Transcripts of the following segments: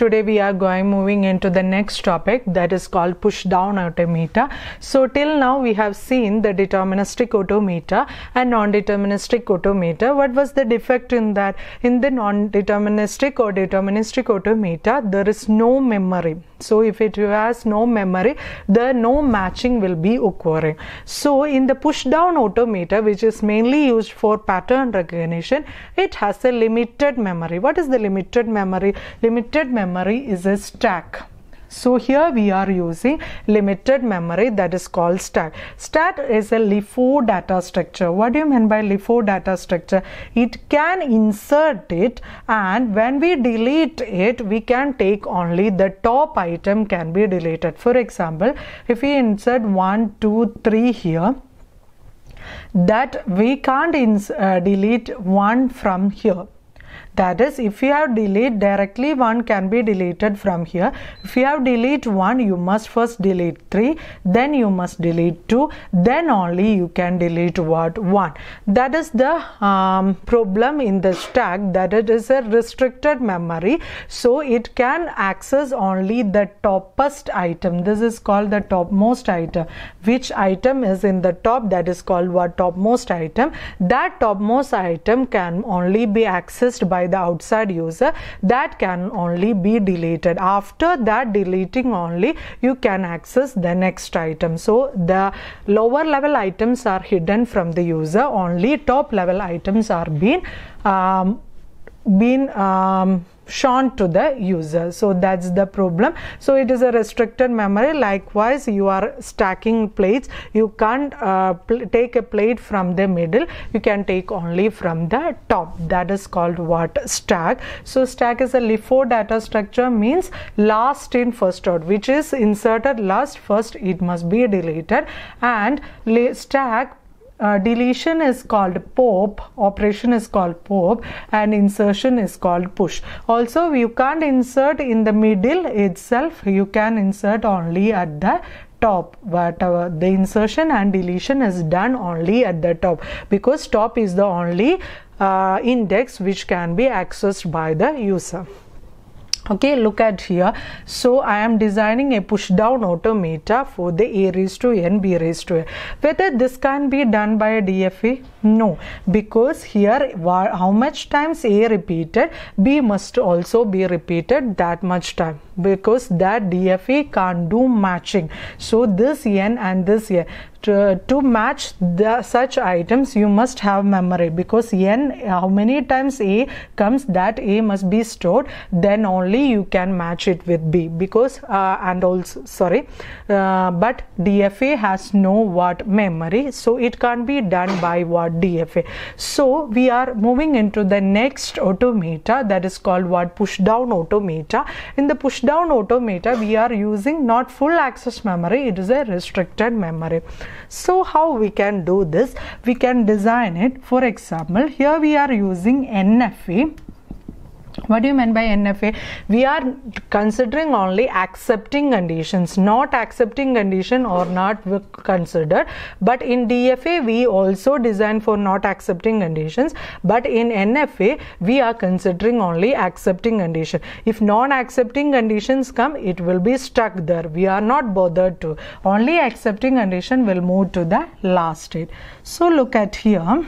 today we are going moving into the next topic that is called push down automata so till now we have seen the deterministic automata and non-deterministic automata what was the defect in that in the non-deterministic or deterministic automata there is no memory so if it has no memory the no matching will be occurring so in the push down automata which is mainly used for pattern recognition it has a limited memory what is the limited memory limited limited memory is a stack. So here we are using limited memory that is called stack. Stack is a LIFO data structure. What do you mean by LIFO data structure? It can insert it and when we delete it, we can take only the top item can be deleted. For example, if we insert 1, 2, 3 here, that we can't uh, delete 1 from here that is if you have delete directly one can be deleted from here if you have delete one you must first delete three then you must delete two then only you can delete what one that is the um, problem in the stack that it is a restricted memory so it can access only the topmost item this is called the topmost item which item is in the top that is called what topmost item that topmost item can only be accessed by by the outside user that can only be deleted after that deleting only you can access the next item so the lower level items are hidden from the user only top level items are being um, been um, shown to the user so that's the problem so it is a restricted memory likewise you are stacking plates you can't uh, take a plate from the middle you can take only from the top that is called what stack so stack is a LIFO data structure means last in first out which is inserted last first it must be deleted and stack uh, deletion is called pop operation is called pop and insertion is called push also you can't insert in the middle itself you can insert only at the top but uh, the insertion and deletion is done only at the top because top is the only uh, index which can be accessed by the user okay look at here so i am designing a push down automata for the a raised to n b raised to a whether this can be done by a dfe no, because here how much times A repeated, B must also be repeated that much time because that DFE can't do matching. So this N and this N. To, to match the such items you must have memory because n how many times a comes that a must be stored then only you can match it with b because uh, and also sorry uh, but dfa has no what memory so it can't be done by what DFA. So we are moving into the next automata that is called what push down automata. In the push down automata, we are using not full access memory, it is a restricted memory. So how we can do this? We can design it. For example, here we are using NFA what do you mean by NFA? We are considering only accepting conditions, not accepting condition or not considered. But in DFA, we also design for not accepting conditions. But in NFA, we are considering only accepting condition. If non-accepting conditions come, it will be stuck there. We are not bothered to. Only accepting condition will move to the last state. So look at here.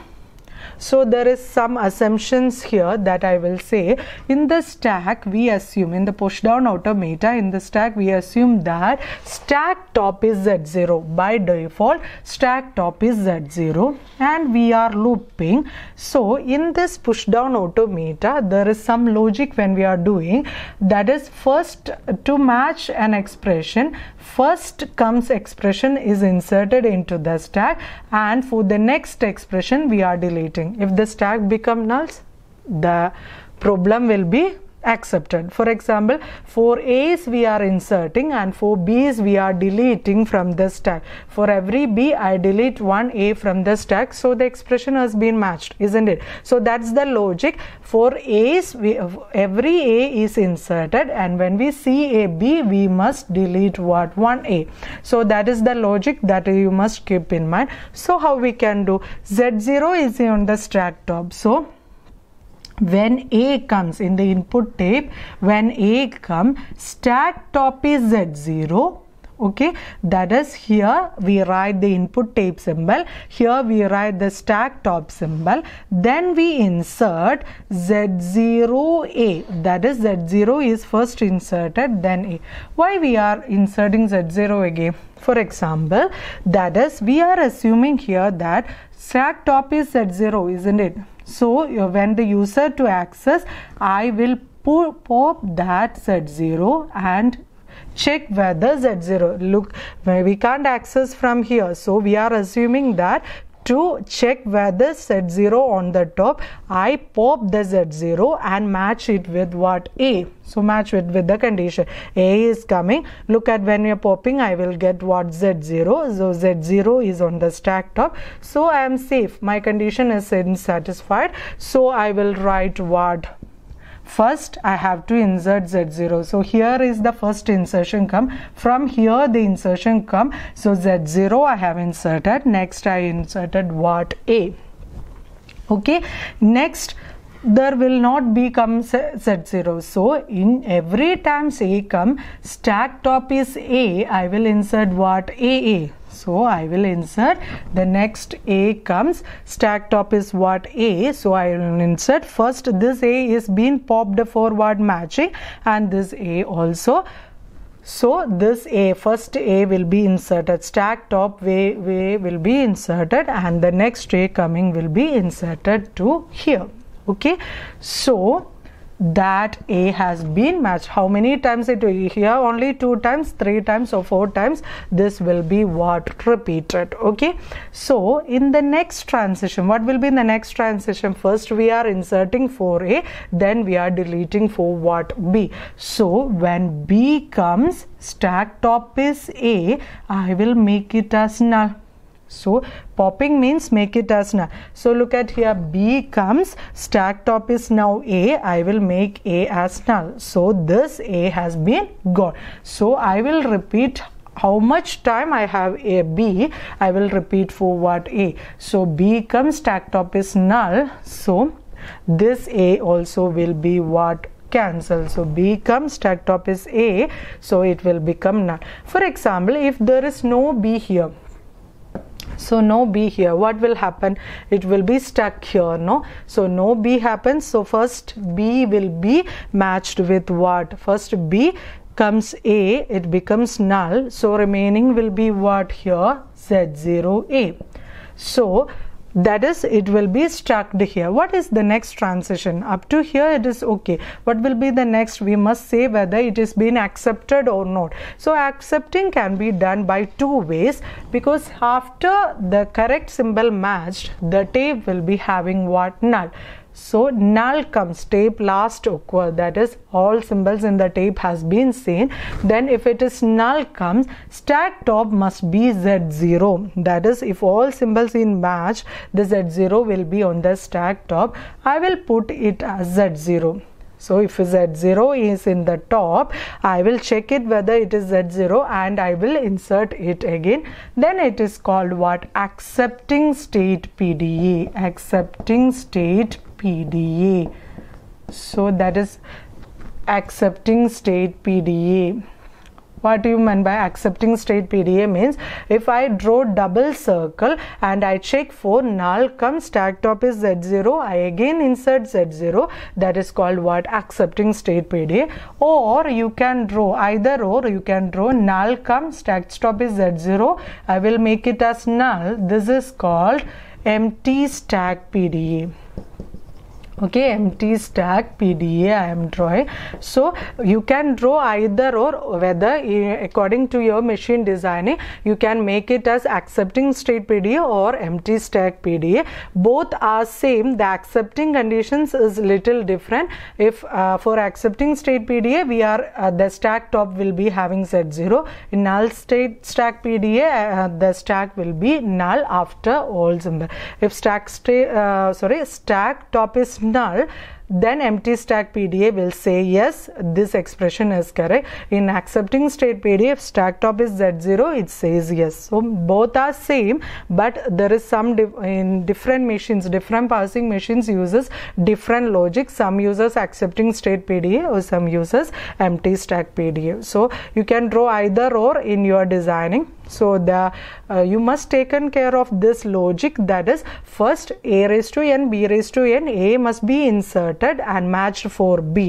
So there is some assumptions here that I will say. In the stack, we assume in the pushdown automata, in the stack, we assume that stack top is at 0 by default stack top is at 0 and we are looping. So in this pushdown automata, there is some logic when we are doing that is first to match an expression, first comes expression is inserted into the stack and for the next expression we are deleting generating. If the stack become nulls, the problem will be accepted. For example, for A's we are inserting and for B's we are deleting from the stack. For every B I delete one A from the stack so the expression has been matched isn't it? So that's the logic for A's we, every A is inserted and when we see a B we must delete what one A. So that is the logic that you must keep in mind. So how we can do Z0 is on the stack top. So when A comes in the input tape, when A come, stack top is z 0 okay that is here we write the input tape symbol here we write the stack top symbol then we insert z0a that is z0 is first inserted then a why we are inserting z0 again for example that is we are assuming here that stack top is z0 isn't it so when the user to access, I will pop that Z0 and check whether Z0 look we can't access from here so we are assuming that to check whether Z0 on the top, I pop the Z0 and match it with what A. So match it with the condition. A is coming. Look at when you're popping, I will get what Z0. So Z0 is on the stack top. So I am safe. My condition is satisfied. So I will write what first I have to insert Z0 so here is the first insertion come from here the insertion come so Z0 I have inserted next I inserted what A okay next there will not be come z0 so in every times a come stack top is a i will insert what a so I will insert the next A comes stack top is what A so I will insert first this A is being popped forward matching and this A also so this A first A will be inserted stack top way, way will be inserted and the next A coming will be inserted to here okay so that A has been matched. How many times it here only two times, three times or four times this will be what repeated okay. So in the next transition what will be the next transition first we are inserting four A then we are deleting for what B. So when B comes stack top is A I will make it as null so popping means make it as na so look at here b comes stack top is now a i will make a as null so this a has been gone so i will repeat how much time I have a B, I will repeat for what A. So B comes stack top is null. So this A also will be what cancel. So B comes stack top is A. So it will become null. For example, if there is no B here, so no b here what will happen it will be stuck here no so no b happens so first b will be matched with what first b comes a it becomes null so remaining will be what here z0a so that is it will be stuck here what is the next transition up to here it is okay what will be the next we must say whether it is been accepted or not so accepting can be done by two ways because after the correct symbol matched the tape will be having what null so null comes tape last occur that is all symbols in the tape has been seen. Then if it is null comes stack top must be Z0 that is if all symbols in match the Z0 will be on the stack top. I will put it as Z0. So if Z0 is in the top, I will check it whether it is Z0 and I will insert it again. Then it is called what? Accepting state PDE. Accepting state PDA. So that is accepting state PDA. What do you mean by accepting state PDA means if I draw double circle and I check for null comes stack top is Z0, I again insert Z0 that is called what accepting state PDA or you can draw either or you can draw null comes stack top is Z0, I will make it as null. This is called empty stack PDA okay empty stack pda i am drawing so you can draw either or whether eh, according to your machine designing you can make it as accepting state pda or empty stack pda both are same the accepting conditions is little different if uh, for accepting state pda we are uh, the stack top will be having z0 in null state stack pda uh, the stack will be null after all symbol if stack sta uh, sorry stack top is null then empty stack PDA will say yes this expression is correct in accepting state PDF stack top is Z0 it says yes so both are same but there is some in different machines different parsing machines uses different logic some uses accepting state PDA or some uses empty stack PDA so you can draw either or in your designing so the uh, you must taken care of this logic that is first a raised to n b raised to n a must be inserted and matched for b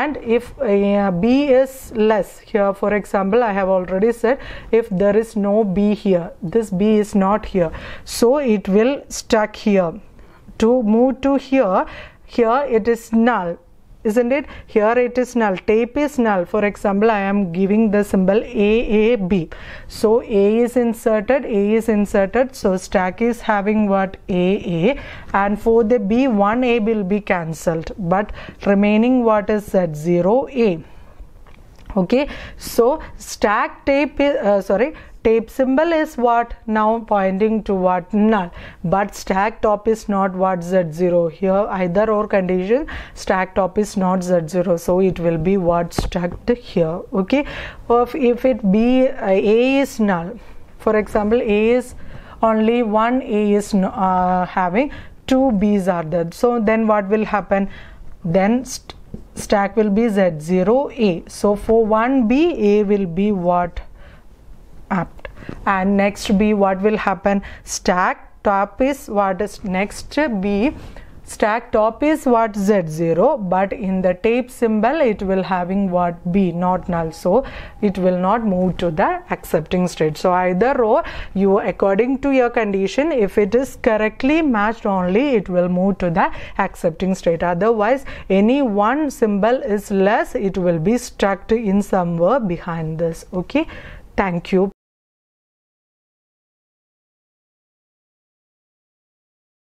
and if uh, b is less here for example I have already said if there is no b here this b is not here so it will stuck here to move to here here it is null isn't it here it is null tape is null for example i am giving the symbol a a b so a is inserted a is inserted so stack is having what a a and for the b one a will be cancelled but remaining what is z 0 a okay so stack tape is, uh, sorry tape symbol is what now pointing to what null but stack top is not what z0 here either or condition stack top is not z0 so it will be what stacked here okay of if it be uh, a is null for example a is only one a is uh, having two b's are there so then what will happen then st stack will be z0a so for one b a will be what and next b what will happen stack top is what is next b stack top is what z0 but in the tape symbol it will having what b not null so it will not move to the accepting state so either row you according to your condition if it is correctly matched only it will move to the accepting state otherwise any one symbol is less it will be stuck in somewhere behind this okay thank you